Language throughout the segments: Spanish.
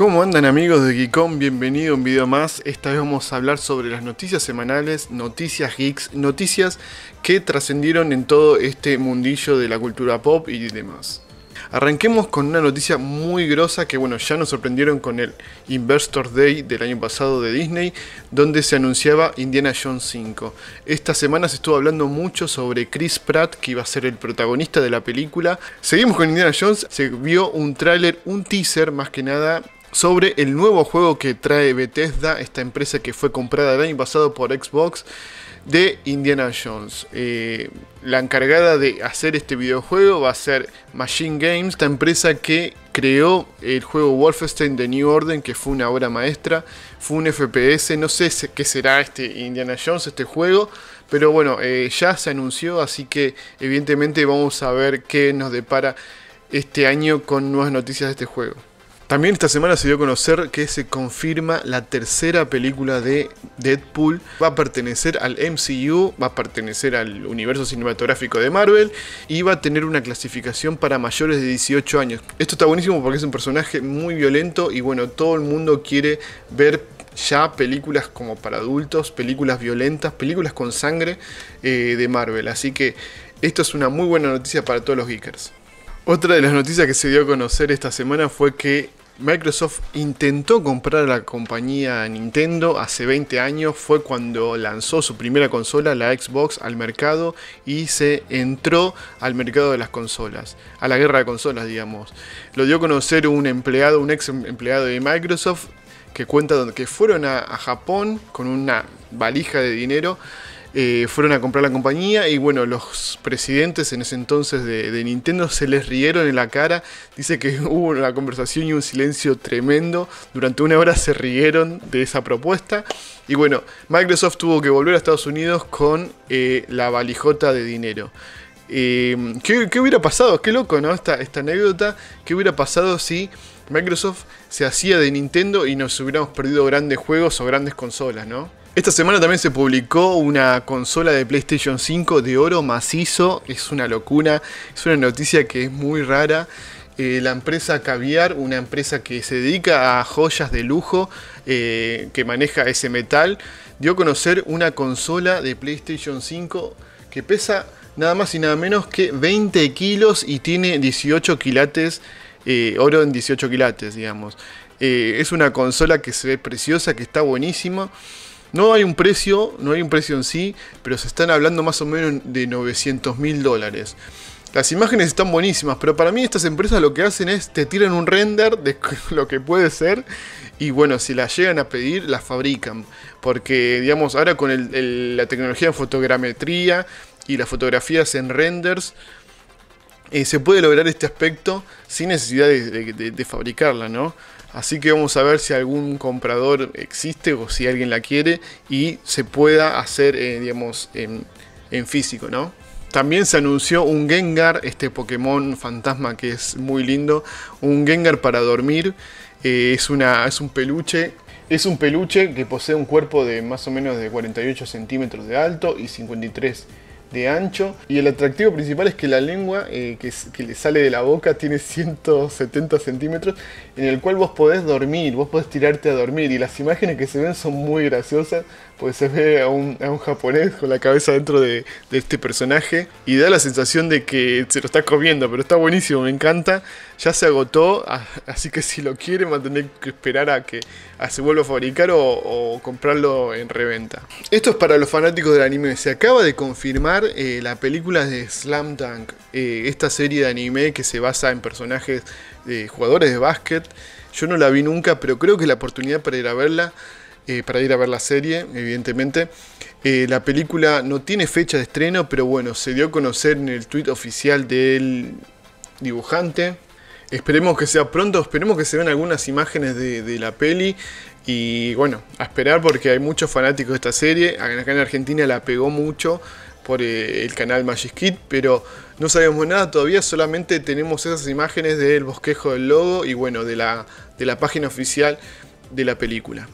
¿Cómo andan amigos de Geekon? Bienvenido a un video más. Esta vez vamos a hablar sobre las noticias semanales, noticias geeks, noticias que trascendieron en todo este mundillo de la cultura pop y demás. Arranquemos con una noticia muy grosa que bueno, ya nos sorprendieron con el Investor Day del año pasado de Disney, donde se anunciaba Indiana Jones 5. Esta semana se estuvo hablando mucho sobre Chris Pratt, que iba a ser el protagonista de la película. Seguimos con Indiana Jones, se vio un tráiler, un teaser más que nada sobre el nuevo juego que trae Bethesda, esta empresa que fue comprada el año pasado por Xbox de Indiana Jones. Eh, la encargada de hacer este videojuego va a ser Machine Games, esta empresa que creó el juego Wolfenstein The New Order, que fue una obra maestra, fue un FPS, no sé qué será este Indiana Jones, este juego, pero bueno, eh, ya se anunció, así que evidentemente vamos a ver qué nos depara este año con nuevas noticias de este juego. También esta semana se dio a conocer que se confirma la tercera película de Deadpool. Va a pertenecer al MCU, va a pertenecer al universo cinematográfico de Marvel y va a tener una clasificación para mayores de 18 años. Esto está buenísimo porque es un personaje muy violento y bueno, todo el mundo quiere ver ya películas como para adultos, películas violentas, películas con sangre eh, de Marvel. Así que esto es una muy buena noticia para todos los geekers. Otra de las noticias que se dio a conocer esta semana fue que Microsoft intentó comprar la compañía Nintendo hace 20 años, fue cuando lanzó su primera consola, la Xbox, al mercado y se entró al mercado de las consolas, a la guerra de consolas, digamos. Lo dio a conocer un empleado, un ex empleado de Microsoft, que cuenta que fueron a Japón con una valija de dinero eh, fueron a comprar la compañía y bueno, los presidentes en ese entonces de, Nintendo se les rieron en la cara. Dice que hubo una conversación y un silencio tremendo. Durante una hora se rieron de esa propuesta. Y bueno, Microsoft tuvo que volver a Estados Unidos con eh, la valijota de dinero. Eh, ¿qué, hubiera pasado? Qué loco, ¿no? Esta, esta anécdota. ¿Qué hubiera pasado si Microsoft se hacía de Nintendo y nos hubiéramos perdido grandes juegos o grandes consolas, ¿no? Esta semana también se publicó una consola de PlayStation 5 de oro macizo. Es una locura, es una noticia que es muy rara. Eh, la empresa Caviar, una empresa que se dedica a joyas de lujo, eh, que maneja ese metal, dio a conocer una consola de PlayStation 5 que pesa nada más y nada menos que 20 kilos y tiene 18 quilates, eh, oro en 18 quilates, digamos. es una consola que se ve preciosa, que está buenísima. No hay un precio, no hay un precio en sí, pero se están hablando más o menos de 900 mil dólares. Las imágenes están buenísimas, pero para mí estas empresas lo que hacen es te tiran un render de lo que puede ser y bueno, si las llegan a pedir, las fabrican. Porque digamos, ahora con la tecnología de fotogrametría y las fotografías en renders, eh, se puede lograr este aspecto sin necesidad de, fabricarla, ¿no? Así que vamos a ver si algún comprador existe o si alguien la quiere y se pueda hacer, eh, digamos, en, físico, ¿no? También se anunció un Gengar, este Pokémon fantasma que es muy lindo, un Gengar para dormir, eh, es, una, es un peluche es un peluche que posee un cuerpo de más o menos de 48 centímetros de alto y 53 de ancho. Y el atractivo principal es que la lengua eh, que, le sale de la boca tiene 170 centímetros, en el cual vos podés dormir, vos podés tirarte a dormir. Y las imágenes que se ven son muy graciosas, pues se ve a un, japonés con la cabeza dentro de, de este personaje y da la sensación de que se lo está comiendo, pero está buenísimo, me encanta ya se agotó, así que si lo quieren van a tener que esperar a que se vuelva a fabricar o, comprarlo en reventa. Esto es para los fanáticos del anime. Se acaba de confirmar eh, la película de Slam Dunk, eh, esta serie de anime que se basa en personajes de eh, jugadores de básquet. Yo no la vi nunca, pero creo que la oportunidad para ir a verla. para ir a ver la serie, evidentemente. la película no tiene fecha de estreno, pero bueno, se dio a conocer en el tweet oficial del dibujante, Esperemos que sea pronto, esperemos que se vean algunas imágenes de, la peli. Y bueno, a esperar porque hay muchos fanáticos de esta serie. Acá en Argentina la pegó mucho por eh, el canal Magic pero no sabemos nada todavía, solamente tenemos esas imágenes del bosquejo del logo y bueno, de la, de la página oficial de la película.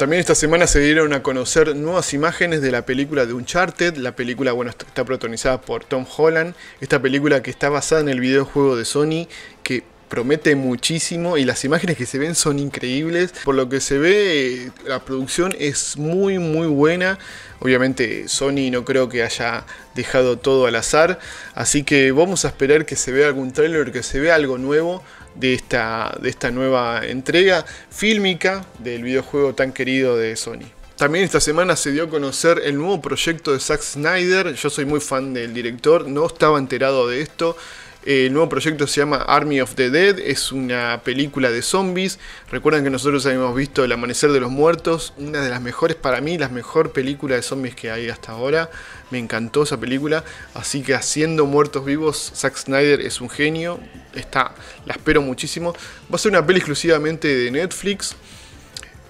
También esta semana se dieron a conocer nuevas imágenes de la película de Uncharted. La película, bueno, está protagonizada por Tom Holland. Esta película que está basada en el videojuego de Sony, que promete muchísimo y las imágenes que se ven son increíbles. Por lo que se ve, la producción es muy muy buena. Obviamente Sony no creo que haya dejado todo al azar, así que vamos a esperar que se vea algún tráiler, que se vea algo nuevo de esta, de esta nueva entrega fílmica del videojuego tan querido de Sony. También esta semana se dio a conocer el nuevo proyecto de Zack Snyder. Yo soy muy fan del director, no estaba enterado de esto. Eh, el nuevo proyecto se llama Army of the Dead, es una película de zombies. recuerden que nosotros habíamos visto El Amanecer de los Muertos, una de las mejores para mí, la mejor película de zombies que hay hasta ahora. Me encantó esa película, así que haciendo muertos vivos, Zack Snyder es un genio, está, la espero muchísimo. Va a ser una peli exclusivamente de Netflix.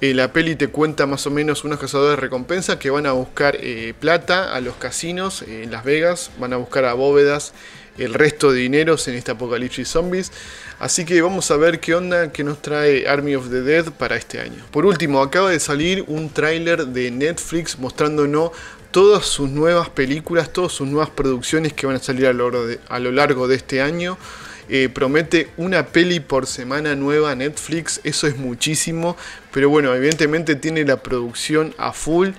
Eh, la peli te cuenta más o menos unos cazadores de recompensa que van a buscar eh, plata a los casinos en Las Vegas, van a buscar a bóvedas el resto de dineros en este apocalipsis zombies. Así que vamos a ver qué onda que nos trae Army of the Dead para este año. Por último, acaba de salir un tráiler de Netflix mostrándonos todas sus nuevas películas, todas sus nuevas producciones que van a salir a lo, a lo largo de este año. Eh, promete una peli por semana nueva Netflix, eso es muchísimo, pero bueno, evidentemente tiene la producción a full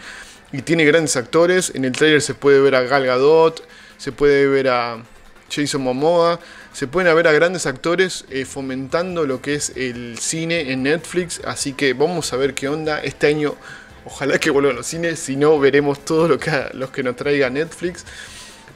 y tiene grandes actores. En el tráiler se puede ver a Gal Gadot, se puede ver a Jason Momoa. Se pueden ver a grandes actores eh, fomentando lo que es el cine en Netflix. Así que vamos a ver qué onda. Este año ojalá que vuelvan los cines. Si no, veremos todo lo que, los que nos traiga Netflix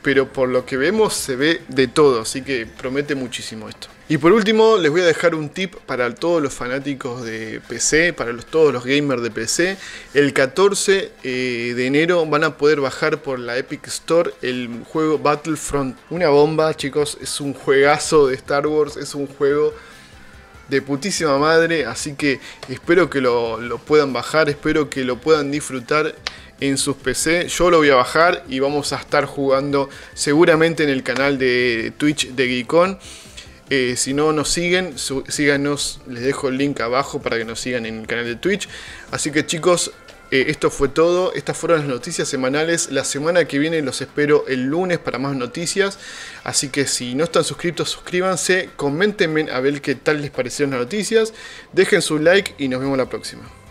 pero por lo que vemos se ve de todo, así que promete muchísimo esto. Y por último, les voy a dejar un tip para todos los fanáticos de PC, para todos los gamers de PC. El 14 eh, de enero van a poder bajar por la Epic Store el juego Battlefront. Una bomba, chicos, es un juegazo de Star Wars, es un juego de putísima madre, así que espero que lo puedan bajar, espero que lo puedan disfrutar en sus PC. Yo lo voy a bajar y vamos a estar jugando seguramente en el canal de Twitch de Geekon. Eh, si no nos siguen, síganos, les dejo el link abajo para que nos sigan en el canal de Twitch. Así que chicos, eh, esto fue todo, estas fueron las noticias semanales. La semana que viene los espero el lunes para más noticias. Así que si no están suscritos, suscríbanse, comentenme a ver qué tal les parecieron las noticias, dejen su like y nos vemos la próxima.